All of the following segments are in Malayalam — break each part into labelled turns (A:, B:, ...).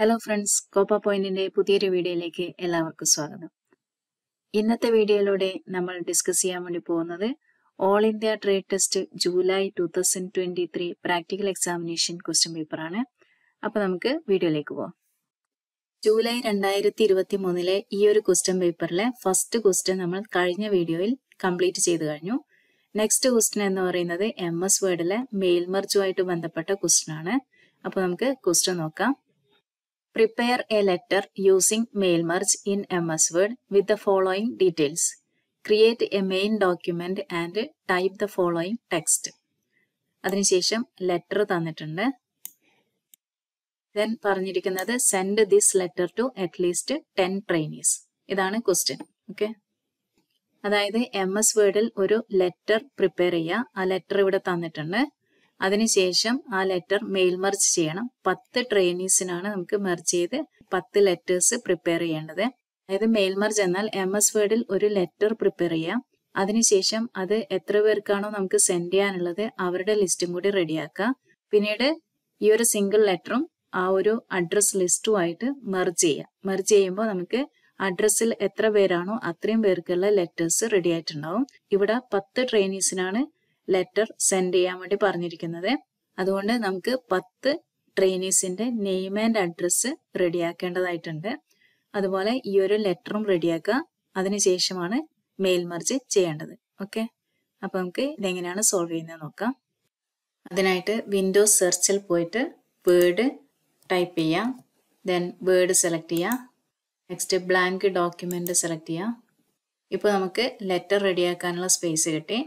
A: ഹലോ ഫ്രണ്ട്സ് കോപ്പ പോയിന്റിന്റെ പുതിയൊരു വീഡിയോയിലേക്ക് എല്ലാവർക്കും സ്വാഗതം ഇന്നത്തെ വീഡിയോയിലൂടെ നമ്മൾ ഡിസ്കസ് ചെയ്യാൻ വേണ്ടി പോകുന്നത് all India trade test July two thousand twenty three practical examination question പേപ്പറാണ് അപ്പോൾ നമുക്ക് വീഡിയോയിലേക്ക് പോവാം ജൂലൈ രണ്ടായിരത്തി ഇരുപത്തി മൂന്നിലെ ഈ ഒരു ക്വസ്റ്റ്യൻ പേപ്പറിലെ ഫസ്റ്റ് ക്വസ്റ്റ്യൻ നമ്മൾ കഴിഞ്ഞ വീഡിയോയിൽ കംപ്ലീറ്റ് ചെയ്തു കഴിഞ്ഞു നെക്സ്റ്റ് ക്വസ്റ്റ്യൻ എന്ന് പറയുന്നത് എം എസ് വേർഡിലെ മെയിൽമർജുമായിട്ട് ബന്ധപ്പെട്ട ക്വസ്റ്റ്യൻ ആണ് അപ്പോൾ നമുക്ക് ക്വസ്റ്റ്യൻ നോക്കാം prepare a letter letter mail merge in M S word with the following details create a main document and type the following text അതിനുശേഷം ലെറ്റർ തന്നിട്ടുണ്ട് ദെൻ പറഞ്ഞിരിക്കുന്നത് send this letter to at least ten trainees ഇതാണ് ക്വസ്റ്റ്യൻ ഓക്കെ അതായത് എം എസ് വേർഡിൽ ഒരു ലെറ്റർ പ്രിപ്പയർ ചെയ്യുക ആ ലെറ്റർ ഇവിടെ തന്നിട്ടുണ്ട് അതിനുശേഷം ആ ലെറ്റർ മെയിൽ മെർജ് ചെയ്യണം പത്ത് ട്രെയിനീസിനാണ് നമുക്ക് മെർജ് ചെയ്ത് പത്ത് ലെറ്റേഴ്സ് പ്രിപ്പയർ ചെയ്യേണ്ടത് അതായത് മെയിൽ മെർജ് എന്നാൽ എം എസ് വേർഡിൽ ഒരു ലെറ്റർ പ്രിപ്പയർ ചെയ്യാം അതിനുശേഷം അത് എത്ര പേർക്കാണോ നമുക്ക് സെൻഡ് ചെയ്യാനുള്ളത് അവരുടെ ലിസ്റ്റും കൂടി റെഡിയാക്കാം പിന്നീട് ഈ ഒരു സിംഗിൾ ലെറ്ററും ആ ഒരു അഡ്രസ് ലിസ്റ്റുമായിട്ട് മെർജ് ചെയ്യാം മെർജ് ചെയ്യുമ്പോൾ നമുക്ക് അഡ്രസ്സിൽ എത്ര പേരാണോ അത്രയും പേർക്കുള്ള ലെറ്റേഴ്സ് റെഡി ആയിട്ടുണ്ടാവും ഇവിടെ പത്ത് ട്രെയിനീസിനാണ് ലെറ്റർ സെൻഡ് ചെയ്യാൻ വേണ്ടി പറഞ്ഞിരിക്കുന്നത് അതുകൊണ്ട് നമുക്ക് പത്ത് ട്രെയിനീസിന്റെ നെയിം ആൻഡ് അഡ്രസ്സ് റെഡിയാക്കേണ്ടതായിട്ടുണ്ട് അതുപോലെ ഈ ഒരു ലെറ്ററും റെഡിയാക്കുക അതിനുശേഷമാണ് മെയിൽ ചെയ്യേണ്ടത് ഓക്കെ അപ്പോൾ നമുക്ക് ഇതെങ്ങനെയാണ് സോൾവ് ചെയ്യുന്നത് നോക്കാം അതിനായിട്ട് വിൻഡോസ് സെർച്ചിൽ പോയിട്ട് വേർഡ് ടൈപ്പ് ചെയ്യാം ദെൻ വേർഡ് സെലക്ട് ചെയ്യാം നെക്സ്റ്റ് ബ്ലാങ്ക് ഡോക്യുമെന്റ് സെലക്ട് ചെയ്യാം ഇപ്പൊ നമുക്ക് ലെറ്റർ റെഡിയാക്കാനുള്ള സ്പേസ് കിട്ടി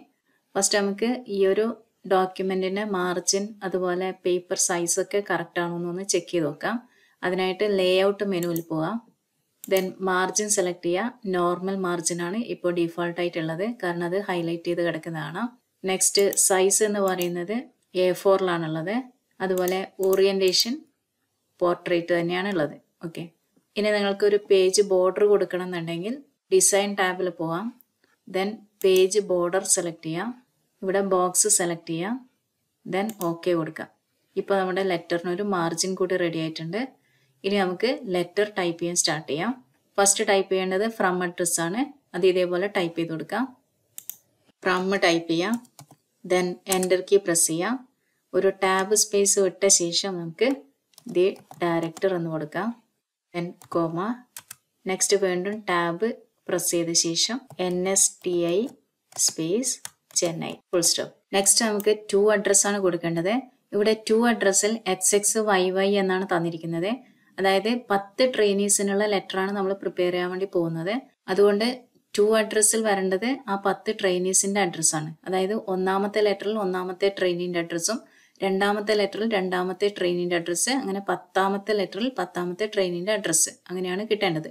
A: ഫസ്റ്റ് നമുക്ക് ഈ ഒരു ഡോക്യുമെൻറ്റിൻ്റെ മാർജിൻ അതുപോലെ പേപ്പർ സൈസൊക്കെ കറക്റ്റ് ആണോ എന്നൊന്ന് ചെക്ക് ചെയ്ത് നോക്കാം അതിനായിട്ട് ലേ ഔട്ട് മെനുവിൽ പോവാം ദെൻ മാർജിൻ സെലക്ട് ചെയ്യുക നോർമൽ മാർജിനാണ് ഇപ്പോൾ ഡീഫോൾട്ടായിട്ടുള്ളത് കാരണം അത് ഹൈലൈറ്റ് ചെയ്ത് കിടക്കുന്നതാണ് നെക്സ്റ്റ് സൈസ് എന്ന് പറയുന്നത് എ ഫോറിലാണുള്ളത് അതുപോലെ ഓറിയൻറ്റേഷൻ പോർട്രേറ്റ് തന്നെയാണ് ഉള്ളത് ഓക്കെ ഇനി നിങ്ങൾക്ക് ഒരു പേജ് ബോർഡർ കൊടുക്കണം എന്നുണ്ടെങ്കിൽ ഡിസൈൻ ടാബിൽ പോവാം ദെൻ പേജ് ബോർഡർ സെലക്ട് ചെയ്യാം ഇവിടെ ബോക്സ് സെലക്ട് ചെയ്യാം ദെൻ ഓക്കെ കൊടുക്കാം ഇപ്പോൾ നമ്മുടെ ലെറ്ററിന് ഒരു മാർജിൻ കൂടി റെഡി ആയിട്ടുണ്ട് ഇനി നമുക്ക് ലെറ്റർ ടൈപ്പ് ചെയ്യാൻ സ്റ്റാർട്ട് ചെയ്യാം ഫസ്റ്റ് ടൈപ്പ് ചെയ്യേണ്ടത് ഫ്രം അഡ്രസ് ആണ് അത് ഇതേപോലെ ടൈപ്പ് ചെയ്ത് കൊടുക്കാം ഫ്രം ടൈപ്പ് ചെയ്യാം ദെൻ എൻ്റർ കീ പ്രസ് ചെയ്യാം ഒരു ടാബ് സ്പേസ് വിട്ട ശേഷം നമുക്ക് ദി ഡയറക്ടർ എന്ന് കൊടുക്കാം ദെൻ കോമ നെക്സ്റ്റ് വീണ്ടും ടാബ് പ്രസ് ചെയ്ത ശേഷം N S T I space Chennai full stop next നമുക്ക് ടു അഡ്രസ് ആണ് കൊടുക്കേണ്ടത് ഇവിടെ ടു അഡ്രസ്സിൽ എക്സ് എക്സ് വൈ വൈ എന്നാണ് തന്നിരിക്കുന്നത് അതായത് പത്ത് ട്രെയിനീസിനുള്ള ലെറ്ററാണ് നമ്മൾ പ്രിപ്പയർ ചെയ്യാൻ വേണ്ടി പോകുന്നത് അതുകൊണ്ട് ടു അഡ്രസ്സിൽ വരേണ്ടത് ആ പത്ത് ട്രെയിനീസിൻ്റെ അഡ്രസ്സാണ് അതായത് ഒന്നാമത്തെ ലെറ്ററിൽ ഒന്നാമത്തെ ട്രെയിനിന്റെ അഡ്രസ്സും രണ്ടാമത്തെ ലെറ്ററിൽ രണ്ടാമത്തെ ട്രെയിനിന്റെ അഡ്രസ്സ് അങ്ങനെ പത്താമത്തെ ലെറ്ററിൽ പത്താമത്തെ ട്രെയിനിന്റെ അഡ്രസ്സ് അങ്ങനെയാണ് കിട്ടേണ്ടത്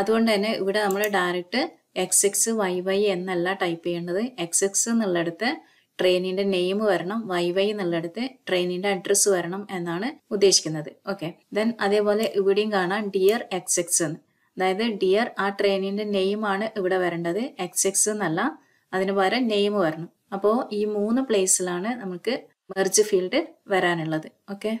A: അതുകൊണ്ട് തന്നെ ഇവിടെ നമ്മൾ direct X X Y Y എന്നല്ല ടൈപ്പ് ചെയ്യേണ്ടത് എക്സ് എക്സ് എന്നുള്ളിടത്ത് ട്രെയിനിന്റെ നെയിം വരണം വൈ വൈ എന്നുള്ളിടത്ത് ട്രെയിനിന്റെ അഡ്രസ്സ് വരണം എന്നാണ് ഉദ്ദേശിക്കുന്നത് ഓക്കെ ദെൻ അതേപോലെ ഇവിടെയും കാണാം ഡിയർ എക്സ് എക്സ് എന്ന് അതായത് ഡിയർ ആ ട്രെയിനിന്റെ നെയിം ആണ് ഇവിടെ വരേണ്ടത് എക്സ് എക്സ് എന്നല്ല അതിന് പകരം നെയിം വരണം അപ്പോൾ ഈ മൂന്ന് പ്ലേസിലാണ് നമുക്ക് മെർജ് ഫീൽഡ് വരാനുള്ളത് ഓക്കെ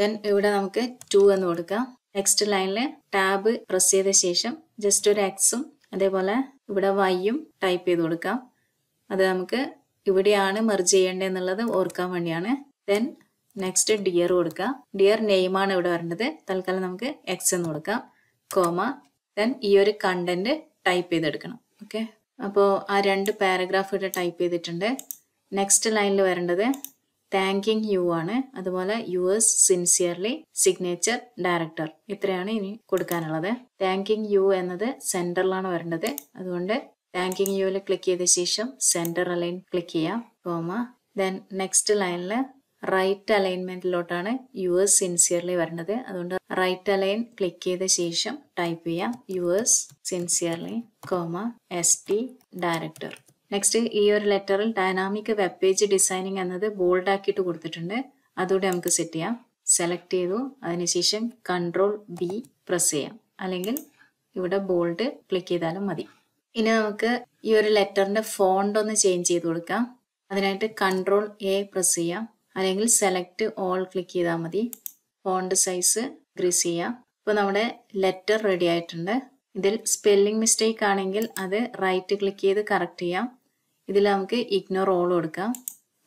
A: ദെൻ ഇവിടെ നമുക്ക് ടു എന്ന് കൊടുക്കാം നെക്സ്റ്റ് ലൈനിൽ ടാബ് പ്രസ് ചെയ്ത ശേഷം ജസ്റ്റ് ഒരു എക്സും അതേപോലെ ഇവിടെ വൈയും ടൈപ്പ് ചെയ്ത് കൊടുക്കാം അത് നമുക്ക് ഇവിടെയാണ് മെർജ് ചെയ്യേണ്ടത് എന്നുള്ളത് ഓർക്കാൻ വേണ്ടിയാണ് ദെൻ നെക്സ്റ്റ് ഡിയർ കൊടുക്കുക ഡിയർ നെയിമാണ് ഇവിടെ വരേണ്ടത് തൽക്കാലം നമുക്ക് എക്സ് എന്ന് കൊടുക്കാം കോമ ദെൻ ഈ ഒരു കണ്ടന്റ് ടൈപ്പ് ചെയ്തെടുക്കണം ഓക്കെ അപ്പോൾ ആ രണ്ട് പാരഗ്രാഫ് ഇവിടെ ടൈപ്പ് ചെയ്തിട്ടുണ്ട് നെക്സ്റ്റ് ലൈനിൽ വരേണ്ടത് താങ്കിങ് യു ആണ് അതുപോലെ യുവേഴ്സ് സിൻസിയർലി സിഗ്നേച്ചർ ഡയറക്ടർ ഇത്രയാണ് ഇനി കൊടുക്കാനുള്ളത് താങ്കിങ് യു എന്നത് സെന്ററിലാണ് വരേണ്ടത് അതുകൊണ്ട് താങ്കിങ് യുവിൽ ക്ലിക്ക് ചെയ്ത ശേഷം സെന്റർ അലൈൻ ക്ലിക്ക് ചെയ്യാം കോമ ദെൻ നെക്സ്റ്റ് ലൈനിൽ റൈറ്റ് അലൈൻമെന്റിലോട്ടാണ് യുവേഴ്സ് സിൻസിയർലി വരേണ്ടത് അതുകൊണ്ട് റൈറ്റ് അലൈൻ ക്ലിക്ക് ചെയ്ത ശേഷം ടൈപ്പ് ചെയ്യാം yours sincerely comma S director next ഈ ഒരു ലെറ്ററിൽ ഡൈനാമിക് വെബ് പേജ് ഡിസൈനിങ് എന്നത് ബോൾഡ് ആക്കിയിട്ട് കൊടുത്തിട്ടുണ്ട് അതുകൂടെ നമുക്ക് സെറ്റ് ചെയ്യാം സെലക്ട് ചെയ്തു അതിനുശേഷം കൺട്രോൾ ബി പ്രസ് ചെയ്യാം അല്ലെങ്കിൽ ഇവിടെ ബോൾഡ് ക്ലിക്ക് ചെയ്താലും മതി ഇനി നമുക്ക് ഈ ഒരു ലെറ്ററിന്റെ ഫോണ്ട് ഒന്ന് ചേഞ്ച് ചെയ്ത് കൊടുക്കാം അതിനായിട്ട് കൺട്രോൾ എ പ്രസ് ചെയ്യാം അല്ലെങ്കിൽ സെലക്ട് ഓൾ ക്ലിക്ക് ചെയ്താൽ മതി ഫോണ്ട് സൈസ് ഇൻക്രീസ് ചെയ്യാം ഇപ്പൊ നമ്മുടെ ലെറ്റർ റെഡി ആയിട്ടുണ്ട് ഇതിൽ സ്പെല്ലിംഗ് മിസ്റ്റേക്ക് ആണെങ്കിൽ അത് റൈറ്റ് ക്ലിക്ക് ചെയ്ത് കറക്റ്റ് ചെയ്യാം ഇതിൽ നമുക്ക് ഇഗ്നോർ ഓൾ കൊടുക്കാം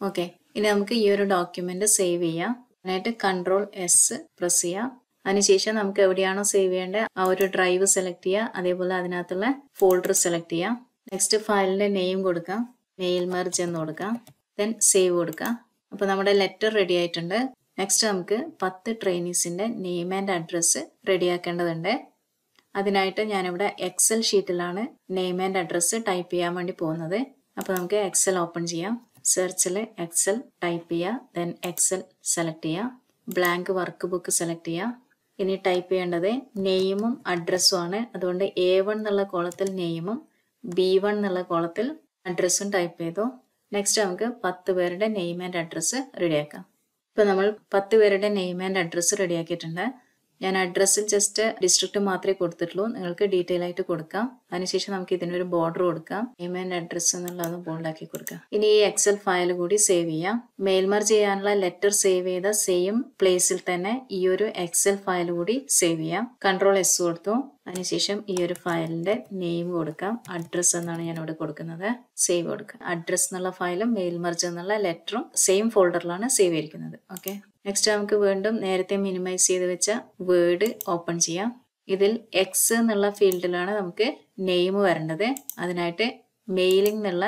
A: ഓക്കെ ഇനി നമുക്ക് ഈ ഒരു ഡോക്യുമെന്റ് സേവ് ചെയ്യാം അതിനായിട്ട് കൺട്രോൾ എസ് പ്രസ് ചെയ്യാം അതിനുശേഷം നമുക്ക് എവിടെയാണോ സേവ് ചെയ്യേണ്ടത് ആ ഒരു ഡ്രൈവ് സെലക്ട് ചെയ്യാം അതേപോലെ അതിനകത്തുള്ള ഫോൾഡർ സെലക്ട് ചെയ്യാം നെക്സ്റ്റ് ഫയലിന്റെ നെയിം കൊടുക്കാം മെയിൽ മെർജ് എന്ന് കൊടുക്കാം ദെൻ സേവ് കൊടുക്കാം അപ്പോൾ നമ്മുടെ ലെറ്റർ റെഡി ആയിട്ടുണ്ട് നെക്സ്റ്റ് നമുക്ക് പത്ത് ട്രെയിനീസിന്റെ നെയിം ആൻഡ് അഡ്രസ്സ് റെഡിയാക്കേണ്ടതുണ്ട് അതിനായിട്ട് ഞാനിവിടെ എക്സൽ ഷീറ്റിലാണ് നെയിം ആൻഡ് അഡ്രസ്സ് ടൈപ്പ് ചെയ്യാൻ വേണ്ടി പോകുന്നത് അപ്പോൾ നമുക്ക് എക്സൽ ഓപ്പൺ ചെയ്യാം സെർച്ചിൽ എക്സൽ ടൈപ്പ് ചെയ്യുക ദെൻ എക്സൽ സെലക്ട് ചെയ്യുക ബ്ലാങ്ക് വർക്ക് ബുക്ക് സെലക്ട് ചെയ്യുക ഇനി ടൈപ്പ് ചെയ്യേണ്ടത് നെയിമും അഡ്രസ്സും ആണ് അതുകൊണ്ട് എ വൺ എന്നുള്ള കോളത്തിൽ നെയിമും ബി വൺ എന്നുള്ള കോളത്തിൽ അഡ്രസ്സും ടൈപ്പ് ചെയ്തു നെക്സ്റ്റ് നമുക്ക് പത്ത് പേരുടെ നെയിം ആൻഡ് അഡ്രസ്സ് റെഡിയാക്കാം ഇപ്പം നമ്മൾ പത്ത് പേരുടെ നെയിം ആൻഡ് അഡ്രസ്സ് റെഡിയാക്കിയിട്ടുണ്ട് ഞാൻ അഡ്രസ്സും ജസ്റ്റ് ഡിസ്ട്രിക്റ്റ് മാത്രമേ കൊടുത്തിട്ടുള്ളൂ നിങ്ങൾക്ക് ഡീറ്റെയിൽ ആയിട്ട് കൊടുക്കാം അതിനുശേഷം നമുക്ക് ഇതിനൊരു ബോർഡർ കൊടുക്കാം ഇമെയിൽ അഡ്രസ്സ് എന്നുള്ളത് ബോൾഡാക്കി കൊടുക്കാം ഇനി ഈ എക്സൽ ഫയൽ കൂടി സേവ് ചെയ്യാം മെയിൽമർജ് ചെയ്യാനുള്ള ലെറ്റർ സേവ് ചെയ്ത സെയിം പ്ലേസിൽ തന്നെ ഈ ഒരു എക്സൽ ഫയൽ കൂടി സേവ് ചെയ്യാം കൺട്രോൾ എസ് കൊടുത്തു അതിനുശേഷം ഈ ഒരു ഫയലിന്റെ നെയിം കൊടുക്കാം അഡ്രസ്സ് എന്നാണ് ഞാൻ ഇവിടെ കൊടുക്കുന്നത് സേവ് കൊടുക്കുക അഡ്രസ് എന്നുള്ള ഫയലും മെയിൽ മർജ് എന്നുള്ള ലെറ്ററും സെയിം ഫോൾഡറിലാണ് സേവ് ചെയ്തിരിക്കുന്നത് ഓക്കെ നെക്സ്റ്റ് നമുക്ക് വീണ്ടും നേരത്തെ മിനിമൈസ് ചെയ്ത് വെച്ച വേർഡ് ഓപ്പൺ ചെയ്യാം ഇതിൽ എക്സ് എന്നുള്ള ഫീൽഡിലാണ് നമുക്ക് നെയിം വരേണ്ടത് അതിനായിട്ട് മെയിലിംഗ് എന്നുള്ള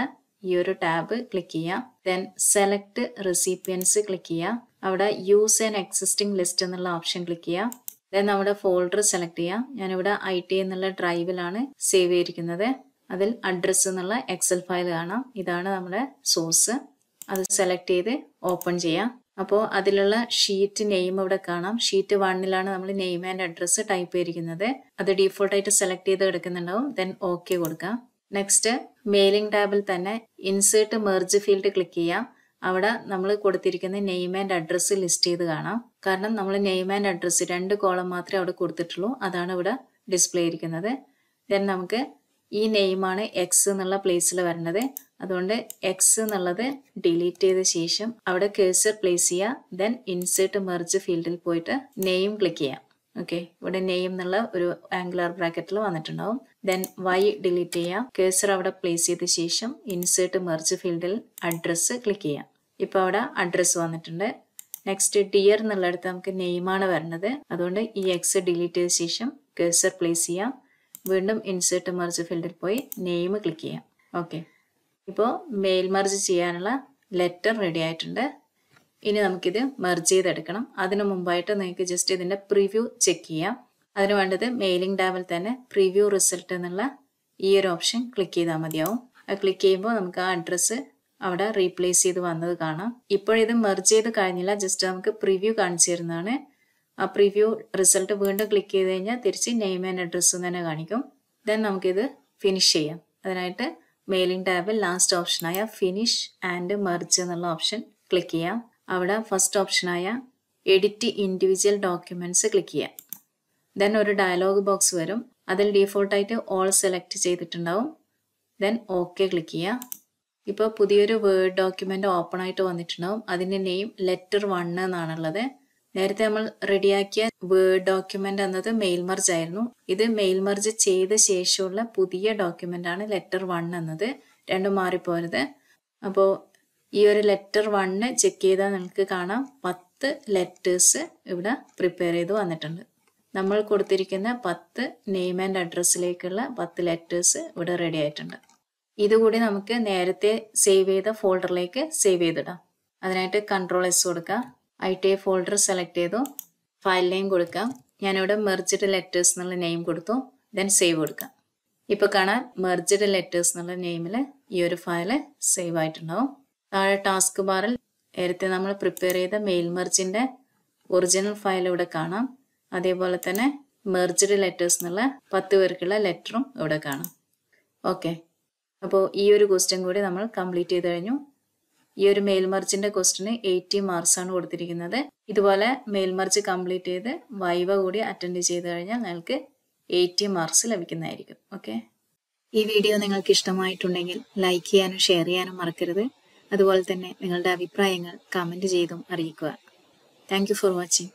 A: ഈ ഒരു ടാബ് ക്ലിക്ക് ചെയ്യാം ദെൻ സെലക്ട് റെസിപ്പിയൻസ് ക്ലിക്ക് ചെയ്യാം അവിടെ യൂസ് ആൻ എക്സിസ്റ്റിംഗ് ലിസ്റ്റ് എന്നുള്ള ഓപ്ഷൻ ക്ലിക്ക് ചെയ്യാം ദെൻ നമ്മുടെ ഫോൾഡർ സെലക്ട് ചെയ്യാം ഞാനിവിടെ ഐ ടി എന്നുള്ള ഡ്രൈവിലാണ് സേവ് ചെയ്തിരിക്കുന്നത് അതിൽ അഡ്രസ്സ് എന്നുള്ള എക്സൽ ഫയൽ കാണാം ഇതാണ് നമ്മുടെ സോഴ്സ് അത് സെലക്ട് ചെയ്ത് ഓപ്പൺ ചെയ്യാം അപ്പോൾ അതിലുള്ള ഷീറ്റ് നെയിം അവിടെ കാണാം ഷീറ്റ് വണ്ണിലാണ് നമ്മൾ നെയിം ആൻഡ് അഡ്രസ്സ് ടൈപ്പ് ചെയ്തിരിക്കുന്നത് അത് ഡീഫോൾട്ടായിട്ട് സെലക്ട് ചെയ്ത് കിടക്കുന്നുണ്ടാവും ദെൻ ഓക്കെ കൊടുക്കാം നെക്സ്റ്റ് മെയിലിംഗ് ടാബിൽ തന്നെ ഇൻസേർട്ട് മെർജ് ഫീൽഡ് ക്ലിക്ക് ചെയ്യാം അവിടെ നമ്മൾ കൊടുത്തിരിക്കുന്ന നെയിം ആൻഡ് അഡ്രസ്സ് ലിസ്റ്റ് ചെയ്ത് കാണാം കാരണം നമ്മൾ നെയിം ആൻഡ് അഡ്രസ്സ് രണ്ട് കോളം മാത്രമേ അവിടെ കൊടുത്തിട്ടുള്ളൂ അതാണ് ഇവിടെ ഡിസ്പ്ലേ ഇരിക്കുന്നത് ദെൻ നമുക്ക് ഈ നെയിമാണ് എക്സ് എന്നുള്ള പ്ലേസിൽ വരണത് അതുകൊണ്ട് എക്സ് എന്നുള്ളത് ഡിലീറ്റ് ചെയ്ത ശേഷം അവിടെ കേഴ്സർ പ്ലേസ് ചെയ്യുക ദെൻ ഇൻസേർട്ട് മെർജ് ഫീൽഡിൽ പോയിട്ട് നെയിം ക്ലിക്ക് ചെയ്യാം ഓക്കെ ഇവിടെ നെയിം എന്നുള്ള ഒരു ആംഗുലർ ബ്രാക്കറ്റിൽ വന്നിട്ടുണ്ടാവും ദെൻ വൈ ഡിലീറ്റ് ചെയ്യാം കേസർ അവിടെ പ്ലേസ് ചെയ്ത ശേഷം ഇൻസേർട്ട് മെർജ് ഫീൽഡിൽ അഡ്രസ്സ് ക്ലിക്ക് ചെയ്യാം ഇപ്പം അവിടെ അഡ്രസ്സ് വന്നിട്ടുണ്ട് നെക്സ്റ്റ് ഡിയർ എന്നുള്ളടത്ത് നമുക്ക് നെയിമാണ് വരുന്നത് അതുകൊണ്ട് ഈ എക്സ് ഡിലീറ്റ് ചെയ്ത ശേഷം കേസർ പ്ലേസ് ചെയ്യാം വീണ്ടും ഇൻസേർട്ട് മർജ് ഫീൽഡിൽ പോയി നെയിം ക്ലിക്ക് ചെയ്യാം ഓക്കെ ഇപ്പോൾ മെയിൽ മർജ് ചെയ്യാനുള്ള ലെറ്റർ റെഡി ആയിട്ടുണ്ട് ഇനി നമുക്കിത് മെർജ് ചെയ്തെടുക്കണം അതിനു മുമ്പായിട്ട് നിങ്ങൾക്ക് ജസ്റ്റ് ഇതിൻ്റെ പ്രിവ്യൂ ചെക്ക് ചെയ്യാം അതിന് വേണ്ടത് മെയിലിംഗ് ടാബിൽ തന്നെ പ്രിവ്യൂ റിസൾട്ട് എന്നുള്ള ഈ ഒരു ഓപ്ഷൻ ക്ലിക്ക് ചെയ്താൽ മതിയാവും അത് ക്ലിക്ക് ചെയ്യുമ്പോൾ നമുക്ക് ആ അഡ്രസ്സ് അവിടെ റീപ്ലേസ് ചെയ്ത് വന്നത് കാണാം ഇപ്പോഴിത് മെർജ് ചെയ്ത് കഴിഞ്ഞില്ല ജസ്റ്റ് നമുക്ക് പ്രിവ്യൂ കാണിച്ചു തരുന്നതാണ് ആ പ്രിവ്യൂ റിസൾട്ട് വീണ്ടും ക്ലിക്ക് ചെയ്ത് കഴിഞ്ഞാൽ തിരിച്ച് നെയിം ആൻഡ് അഡ്രസ്സും തന്നെ കാണിക്കും ദെൻ നമുക്കിത് ഫിനിഷ് ചെയ്യാം അതിനായിട്ട് മെയിലിംഗ് ടാബിൽ ലാസ്റ്റ് ഓപ്ഷനായ ഫിനിഷ് ആൻഡ് മെർജ് എന്നുള്ള ഓപ്ഷൻ ക്ലിക്ക് ചെയ്യാം അവിടെ ഫസ്റ്റ് ഓപ്ഷനായ എഡിറ്റ് ഇൻഡിവിജ്വൽ ഡോക്യുമെൻറ്റ്സ് ക്ലിക്ക് ചെയ്യാം ദെൻ ഒരു ഡയലോഗ് ബോക്സ് വരും അതിൽ ഡീഫോൾട്ടായിട്ട് ഓൾ സെലക്ട് ചെയ്തിട്ടുണ്ടാവും ദെൻ ഓക്കെ ക്ലിക്ക് ചെയ്യാം ഇപ്പോൾ പുതിയൊരു വേർഡ് ഡോക്യുമെൻ്റ് ഓപ്പൺ ആയിട്ട് വന്നിട്ടുണ്ടാവും അതിൻ്റെ നെയിം ലെറ്റർ വൺ എന്നാണുള്ളത് നേരത്തെ നമ്മൾ റെഡിയാക്കിയ വേർഡ് ഡോക്യുമെന്റ് എന്നത് മെയിൽ മർജ് ആയിരുന്നു ഇത് മെയിൽ മർജ് ചെയ്ത ശേഷമുള്ള പുതിയ ഡോക്യുമെന്റ് ആണ് ലെറ്റർ വൺ എന്നത് രണ്ടും മാറിപ്പോരുത് അപ്പോൾ ഈ ഒരു ലെറ്റർ വണ്ണ് ചെക്ക് ചെയ്താൽ നിങ്ങൾക്ക് കാണാം പത്ത് ലെറ്റേഴ്സ് ഇവിടെ പ്രിപ്പയർ ചെയ്ത് വന്നിട്ടുണ്ട് നമ്മൾ കൊടുത്തിരിക്കുന്ന പത്ത് നെയിം ആൻഡ് അഡ്രസ്സിലേക്കുള്ള പത്ത് ലെറ്റേഴ്സ് ഇവിടെ റെഡി ആയിട്ടുണ്ട് ഇതുകൂടി നമുക്ക് നേരത്തെ സേവ് ചെയ്ത ഫോൾഡറിലേക്ക് സേവ് ചെയ്തിടാം അതിനായിട്ട് കൺട്രോൾ എസ് കൊടുക്കാം ആയിട്ട് ഫോൾഡർ സെലക്ട് ചെയ്തു ഫയൽ നെയിം കൊടുക്കാം ഞാനിവിടെ മെർജ്ഡ് ലെറ്റേഴ്സ് എന്നുള്ള നെയിം കൊടുത്തു ദെൻ സേവ് കൊടുക്കാം ഇപ്പൊ കാണാൻ മെർജ്ഡ് ലെറ്റേഴ്സ് എന്നുള്ള നെയിമിൽ ഈ ഒരു ഫയൽ സേവ് ആയിട്ടുണ്ടാവും താഴെ ടാസ്ക് ബാറിൽ നേരത്തെ നമ്മൾ പ്രിപ്പയർ ചെയ്ത മെയിൽ മെർജിന്റെ ഒറിജിനൽ ഫയൽ ഇവിടെ കാണാം അതേപോലെ തന്നെ മെർജ്ഡ് ലെറ്റേഴ്സ് എന്നുള്ള പത്ത് പേർക്കുള്ള ലെറ്ററും ഇവിടെ കാണാം ഓക്കെ അപ്പോൾ ഈ ഒരു ക്വസ്റ്റ്യൻ കൂടി നമ്മൾ കംപ്ലീറ്റ് ചെയ്ത് കഴിഞ്ഞു ഈ ഒരു മെയിൽ ക്വസ്റ്റിന് എയ്റ്റി മാർക്സ് ആണ് കൊടുത്തിരിക്കുന്നത് ഇതുപോലെ മെയിൽ കംപ്ലീറ്റ് ചെയ്ത് വൈവ കൂടി അറ്റൻഡ് ചെയ്ത് കഴിഞ്ഞാൽ നിങ്ങൾക്ക് എയ്റ്റി മാർക്സ് ലഭിക്കുന്നതായിരിക്കും ഓക്കെ ഈ വീഡിയോ നിങ്ങൾക്ക് ഇഷ്ടമായിട്ടുണ്ടെങ്കിൽ ലൈക്ക് ചെയ്യാനും ഷെയർ ചെയ്യാനും മറക്കരുത് അതുപോലെ തന്നെ നിങ്ങളുടെ അഭിപ്രായങ്ങൾ കമൻറ്റ് ചെയ്തും അറിയിക്കുക താങ്ക് ഫോർ വാച്ചിങ്